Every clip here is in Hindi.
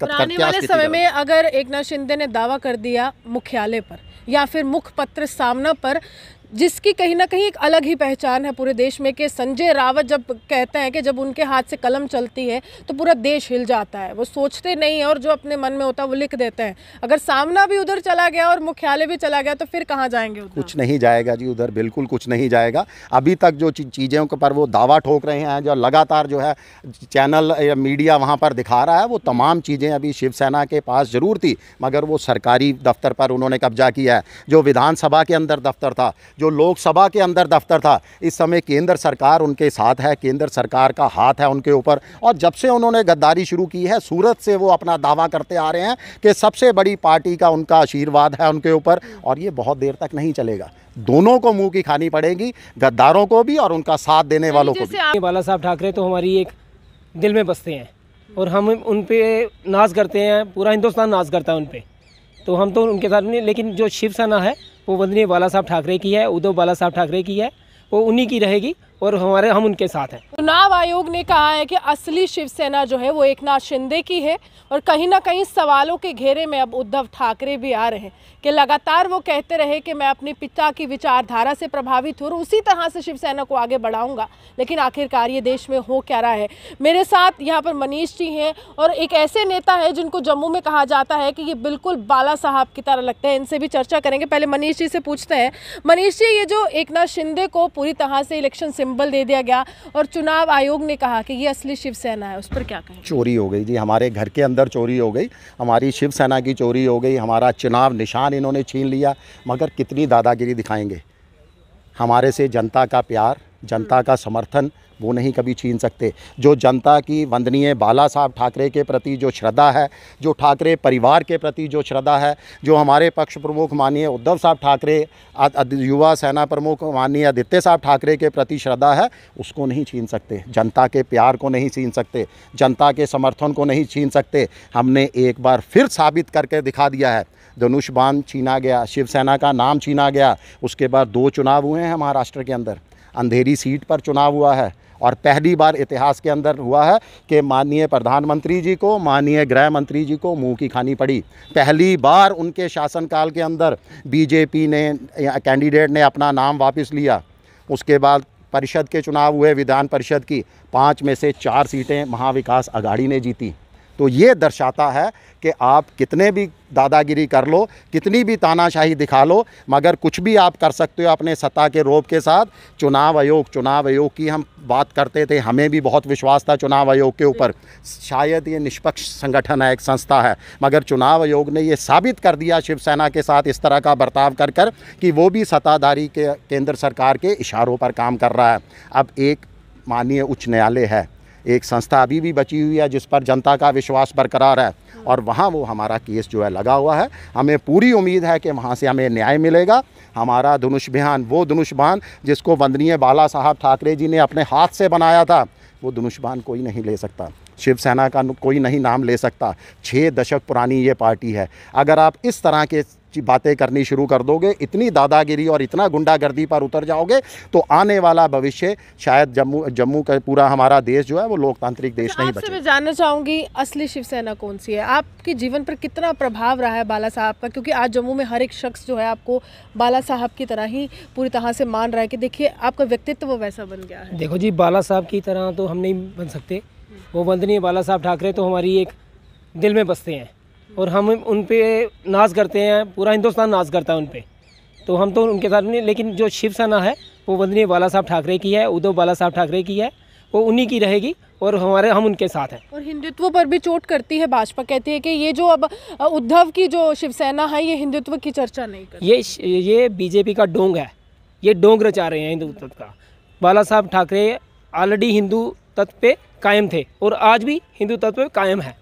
पुराने वाले समय में अगर एक नाथ शिंदे ने दावा कर दिया मुख्यालय पर या फिर मुखपत्र सामना पर जिसकी कहीं ना कहीं एक अलग ही पहचान है पूरे देश में कि संजय रावत जब कहते हैं कि जब उनके हाथ से कलम चलती है तो पूरा देश हिल जाता है वो सोचते नहीं हैं और जो अपने मन में होता है वो लिख देते हैं अगर सामना भी उधर चला गया और मुख्यालय भी चला गया तो फिर कहाँ जाएंगे उधर कुछ नहीं जाएगा जी उधर बिल्कुल कुछ नहीं जाएगा अभी तक जो चीज़ों पर वो दावा ठोक रहे हैं जो लगातार जो है चैनल या मीडिया वहाँ पर दिखा रहा है वो तमाम चीज़ें अभी शिवसेना के पास ज़रूर थी मगर वो सरकारी दफ्तर पर उन्होंने कब्जा किया है जो विधानसभा के अंदर दफ्तर था जो लोकसभा के अंदर दफ्तर था इस समय केंद्र सरकार उनके साथ है केंद्र सरकार का हाथ है उनके ऊपर और जब से उन्होंने गद्दारी शुरू की है सूरत से वो अपना दावा करते आ रहे हैं कि सबसे बड़ी पार्टी का उनका आशीर्वाद है उनके ऊपर और ये बहुत देर तक नहीं चलेगा दोनों को मुंह की खानी पड़ेगी गद्दारों को भी और उनका साथ देने वालों को भी बाला साहब ठाकरे तो हमारी एक दिल में बसते हैं और हम उन पर नाज करते हैं पूरा हिंदुस्तान नाज करता है उन पर तो हम तो उनके साथ नहीं लेकिन जो शिवसेना है वो वंदनीय बाला साहब ठाकरे की है उद्धव बाला साहब ठाकरे की है वो उन्हीं की रहेगी और हमारे हम उनके साथ हैं चुनाव आयोग ने कहा है कि असली शिवसेना जो है वो एक नाथ शिंदे की है और कहीं ना कहीं सवालों के घेरे में अब उद्धव ठाकरे भी आ रहे हैं कि लगातार वो कहते रहे कि मैं अपने पिता की विचारधारा से प्रभावित हूँ और उसी तरह से शिवसेना को आगे बढ़ाऊंगा लेकिन आखिरकार ये देश में हो क्या रहा है मेरे साथ यहाँ पर मनीष जी हैं और एक ऐसे नेता है जिनको जम्मू में कहा जाता है कि ये बिल्कुल बाला साहब की तरह लगते हैं इनसे भी चर्चा करेंगे पहले मनीष जी से पूछते हैं मनीष जी ये जो एक शिंदे को पूरी तरह से इलेक्शन सिंबल दे दिया गया और चुनाव आयोग ने कहा कि ये असली शिवसेना है उस पर क्या कहें चोरी हो गई जी हमारे घर के अंदर चोरी हो गई हमारी शिवसेना की चोरी हो गई हमारा चुनाव निशान इन्होंने छीन लिया मगर कितनी दादागिरी दिखाएंगे हमारे से जनता का प्यार जनता का समर्थन वो नहीं कभी छीन सकते जो जनता की वंदनीय बाला साहब ठाकरे के प्रति जो श्रद्धा है जो ठाकरे परिवार के प्रति जो श्रद्धा है जो हमारे पक्ष प्रमुख माननीय उद्धव साहब ठाकरे युवा सेना प्रमुख माननीय आदित्य साहब ठाकरे के प्रति श्रद्धा है उसको नहीं छीन सकते जनता के प्यार को नहीं छीन सकते जनता के समर्थन को नहीं छीन सकते हमने एक बार फिर साबित करके दिखा दिया है धनुष बांध छीना गया शिवसेना का नाम छीना गया उसके बाद दो चुनाव हुए हैं महाराष्ट्र के अंदर अंधेरी सीट पर चुनाव हुआ है और पहली बार इतिहास के अंदर हुआ है कि माननीय प्रधानमंत्री जी को माननीय गृह मंत्री जी को मुंह की खानी पड़ी पहली बार उनके शासनकाल के अंदर बीजेपी ने कैंडिडेट ने अपना नाम वापस लिया उसके बाद परिषद के चुनाव हुए विधान परिषद की पाँच में से चार सीटें महाविकास अघाड़ी ने जीती तो ये दर्शाता है कि आप कितने भी दादागिरी कर लो कितनी भी तानाशाही दिखा लो मगर कुछ भी आप कर सकते हो अपने सत्ता के रोब के साथ चुनाव आयोग चुनाव आयोग की हम बात करते थे हमें भी बहुत विश्वास था चुनाव आयोग के ऊपर शायद ये निष्पक्ष संगठन है एक संस्था है मगर चुनाव आयोग ने ये साबित कर दिया शिवसेना के साथ इस तरह का बर्ताव कर कर कि वो भी सत्ताधारी के केंद्र सरकार के इशारों पर काम कर रहा है अब एक माननीय उच्च न्यायालय है एक संस्था अभी भी बची हुई है जिस पर जनता का विश्वास बरकरार है और वहाँ वो हमारा केस जो है लगा हुआ है हमें पूरी उम्मीद है कि वहाँ से हमें न्याय मिलेगा हमारा धनुष बिहान वो धनुष बहान जिसको वंदनीय बाला साहब ठाकरे जी ने अपने हाथ से बनाया था वो धनुष बहान कोई नहीं ले सकता शिवसेना का कोई नहीं नाम ले सकता छः दशक पुरानी ये पार्टी है अगर आप इस तरह के बातें करनी शुरू कर दोगे इतनी दादागिरी और इतना गुंडागर्दी पर उतर जाओगे तो आने वाला भविष्य शायद जम्मू जम्मू का पूरा हमारा देश जो है वो लोकतांत्रिक देश अच्छा, नहीं बचा मैं जानना चाहूंगी असली शिवसेना कौन सी है आपके जीवन पर कितना प्रभाव रहा है बाला साहब का क्योंकि आज जम्मू में हर एक शख्स जो है आपको बाला साहब की तरह ही पूरी तरह से मान रहा है कि देखिए आपका व्यक्तित्व वैसा बन गया है देखो जी बाला साहब की तरह तो हम नहीं बन सकते वो वंदनीय बाला साहब ठाकरे तो हमारी एक दिल में बसते हैं और हम उन पर नाज करते हैं पूरा हिंदुस्तान नाज करता है उन पर तो हम तो उनके साथ नहीं लेकिन जो शिवसेना है वो वंदनीय बाला साहब ठाकरे की है उद्धव बाला साहब ठाकरे की है वो उन्हीं की रहेगी और हमारे हम उनके साथ हैं और हिंदुत्व पर भी चोट करती है भाजपा कहती है कि ये जो अब उद्धव की जो शिवसेना है ये हिंदुत्व की चर्चा नहीं करती ये ये बीजेपी का डोंग है ये डोंग रचा रहे हैं हिंदुत्व का बाला साहब ठाकरे ऑलरेडी हिंदू तत्व पे कायम थे और आज भी हिंदू तत्व पे कायम है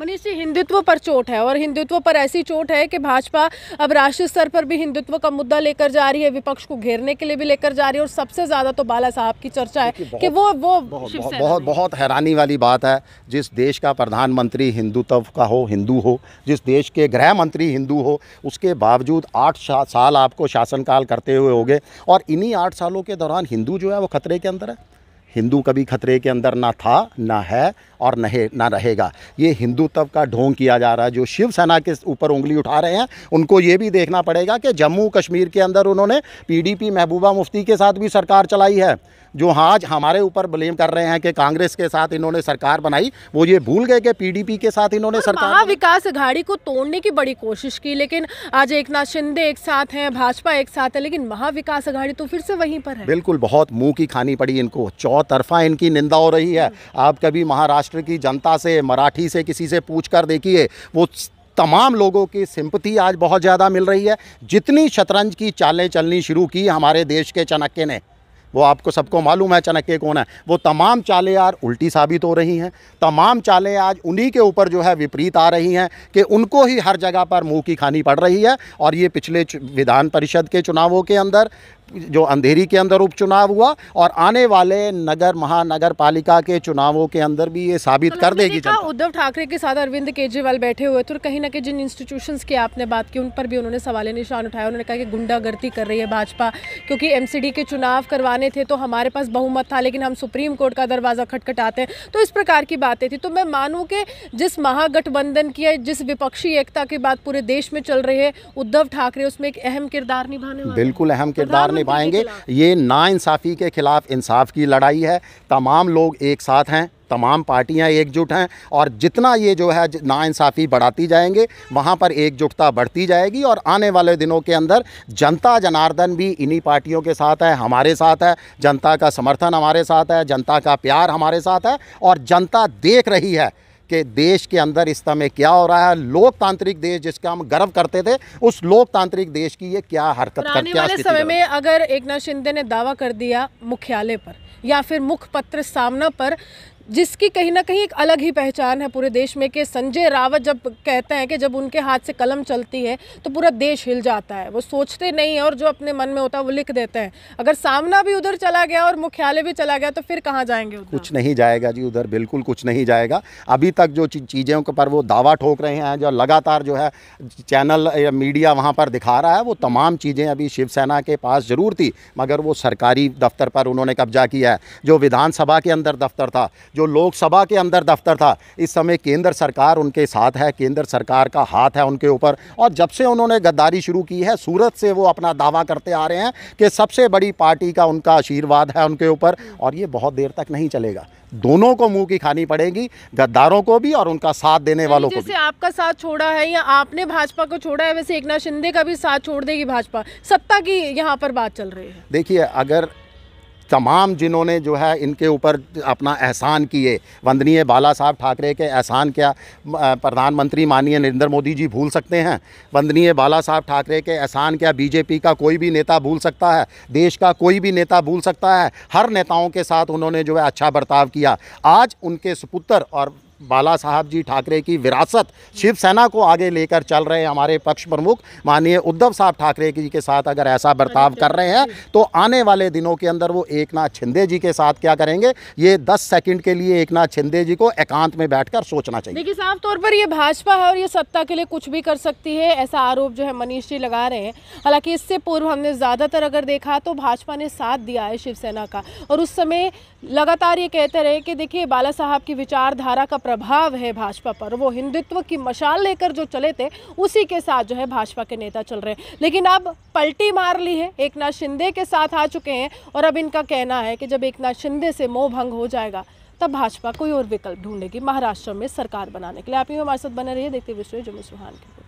मनीष जी हिंदुत्व पर चोट है और हिंदुत्व पर ऐसी चोट है कि भाजपा अब राष्ट्रीय स्तर पर भी हिंदुत्व का मुद्दा लेकर जा रही है विपक्ष को घेरने के लिए भी लेकर जा रही है और सबसे ज़्यादा तो बाला साहब की चर्चा है कि वो वो बहुत बहुत, बहुत बहुत हैरानी वाली बात है जिस देश का प्रधानमंत्री हिंदुत्व का हो हिंदू हो जिस देश के गृह मंत्री हिंदू हो उसके बावजूद आठ साल आपको शासनकाल करते हुए हो गए और इन्हीं आठ सालों के दौरान हिंदू जो है वो खतरे के अंदर है हिंदू कभी खतरे के अंदर ना था ना है और नहे ना रहेगा ये हिंदुत्व का ढोंग किया जा रहा है जो शिवसेना के ऊपर उंगली उठा रहे हैं उनको ये भी देखना पड़ेगा कि जम्मू कश्मीर के अंदर उन्होंने पीडीपी महबूबा मुफ्ती के साथ भी सरकार चलाई है जो आज हमारे ऊपर ब्लेम कर रहे हैं कि कांग्रेस के साथ इन्होंने सरकार बनाई वो ये भूल गए कि पीडीपी के साथ इन्होंने सरकार विकास अघाड़ी को तोड़ने की बड़ी कोशिश की लेकिन आज एक नाथ शिंदे एक साथ हैं भाजपा एक साथ है लेकिन महाविकास अघाड़ी तो फिर से वहीं पर है बिल्कुल बहुत मुंह की खानी पड़ी इनको चौतरफा इनकी निंदा हो रही है आप कभी महाराष्ट्र महाराष्ट्र की जनता से मराठी से किसी से पूछ कर देखिए वो तमाम लोगों की सिंपति आज बहुत ज़्यादा मिल रही है जितनी शतरंज की चालें चलनी शुरू की हमारे देश के चाणक्य ने वो आपको सबको मालूम है चाणक्य कौन है वो तमाम चालें यार उल्टी साबित हो रही हैं तमाम चालें आज उन्हीं के ऊपर जो है विपरीत आ रही हैं कि उनको ही हर जगह पर मुंह की खानी पड़ रही है और ये पिछले विधान परिषद के चुनावों के अंदर जो अंधेरी के अंदर उपचुनाव हुआ और आने वाले नगर महानगर पालिका के चुनावों के अंदर भी ये साबित तो कर देगी उद्धव ठाकरे के साथ अरविंद केजरीवाल बैठे हुए थे और कहीं ना कहीं जिन इंस्टीट्यूशन की आपने बात की उन पर भी उन्होंने सवाल निशान उठाया उन्होंने कहा कि गुंडागर्दी कर रही है भाजपा क्योंकि एम के चुनाव करवाने थे तो हमारे पास बहुमत था लेकिन हम सुप्रीम कोर्ट का दरवाज़ा खटखटाते हैं तो इस प्रकार की बातें थी तो मैं मानूँ कि जिस महागठबंधन की है जिस विपक्षी एकता की बात पूरे देश में चल रही है उद्धव ठाकरे उसमें एक अहम किरदार निभाने बिल्कुल अहम किरदार निभाएंगे ये नाइंसाफ़ी के ख़िलाफ़ इंसाफ की लड़ाई है तमाम लोग एक साथ हैं तमाम पार्टियां एकजुट हैं और जितना ये जो है नाइंसाफ़ी बढ़ाती जाएंगे वहां पर एकजुटता बढ़ती जाएगी और आने वाले दिनों के अंदर जनता जनार्दन भी इन्हीं पार्टियों के साथ है हमारे साथ है जनता का समर्थन हमारे साथ है जनता का प्यार हमारे साथ है और जनता देख रही है के देश के अंदर इस समय क्या हो रहा है लोकतांत्रिक देश जिसका हम गर्व करते थे उस लोकतांत्रिक देश की ये क्या हरकत कर क्या वाले समय में अगर एक नाथ शिंदे ने दावा कर दिया मुख्यालय पर या फिर मुखपत्र सामना पर जिसकी कहीं ना कहीं एक अलग ही पहचान है पूरे देश में कि संजय रावत जब कहते हैं कि जब उनके हाथ से कलम चलती है तो पूरा देश हिल जाता है वो सोचते नहीं है और जो अपने मन में होता है वो लिख देते हैं अगर सामना भी उधर चला गया और मुख्यालय भी चला गया तो फिर कहाँ जाएंगे उधर? कुछ नहीं जाएगा जी उधर बिल्कुल कुछ नहीं जाएगा अभी तक जो चीज़ों पर वो दावा ठोक रहे हैं जो लगातार जो है चैनल मीडिया वहाँ पर दिखा रहा है वो तमाम चीज़ें अभी शिवसेना के पास ज़रूर थी मगर वो सरकारी दफ्तर पर उन्होंने कब्जा किया है जो विधानसभा के अंदर दफ्तर था जो जो लोकसभा के अंदर दफ्तर था इस समय केंद्र सरकार उनके साथ है केंद्र सरकार का हाथ है उनके ऊपर और जब से उन्होंने गद्दारी शुरू की है सूरत से वो अपना दावा करते आ रहे हैं कि सबसे बड़ी पार्टी का उनका आशीर्वाद है उनके ऊपर और ये बहुत देर तक नहीं चलेगा दोनों को मुंह की खानी पड़ेगी गद्दारों को भी और उनका साथ देने वालों को भी आपका साथ छोड़ा है या आपने भाजपा को छोड़ा है वैसे एक नाथ शिंदे का भी साथ छोड़ देगी भाजपा सत्ता की यहाँ पर बात चल रही है देखिए अगर तमाम जिन्होंने जो है इनके ऊपर अपना एहसान किए वंदनीय बाला साहब ठाकरे के एहसान क्या प्रधानमंत्री माननीय नरेंद्र मोदी जी भूल सकते हैं वंदनीय बाला साहब ठाकरे के एहसान क्या बीजेपी का कोई भी नेता भूल सकता है देश का कोई भी नेता भूल सकता है हर नेताओं के साथ उन्होंने जो है अच्छा बर्ताव किया आज उनके सुपुत्र और बाला साहब जी ठाकरे की विरासत शिवसेना को आगे लेकर चल रहे हमारे पक्ष प्रमुख माननीय उद्धव साहब ठाकरे जी के साथ अगर ऐसा बर्ताव कर रहे हैं तो आने वाले दिनों के अंदर वो एकनाथ शिंदे जी के साथ क्या करेंगे ये दस सेकेंड के लिए एकनाथ शिंदे जी को एकांत में बैठ सोचना चाहिए देखिए साफ तौर पर ये भाजपा है और ये सत्ता के लिए कुछ भी कर सकती है ऐसा आरोप जो है मनीष जी लगा रहे हैं हालांकि इससे पूर्व हमने ज़्यादातर अगर देखा तो भाजपा ने साथ दिया है शिवसेना का और उस समय लगातार ये कहते रहे कि देखिए बाला साहब की विचारधारा का प्रभाव है भाजपा पर वो हिंदुत्व की मशाल लेकर जो चले थे उसी के साथ जो है भाजपा के नेता चल रहे हैं लेकिन अब पलटी मार ली है एक नाथ शिंदे के साथ आ चुके हैं और अब इनका कहना है कि जब एक नाथ शिंदे से मोह भंग हो जाएगा तब भाजपा कोई और विकल्प ढूंढेगी महाराष्ट्र में सरकार बनाने के लिए आप ही हमारे साथ बने रहिए देखते विश्व जम्मू सुहान के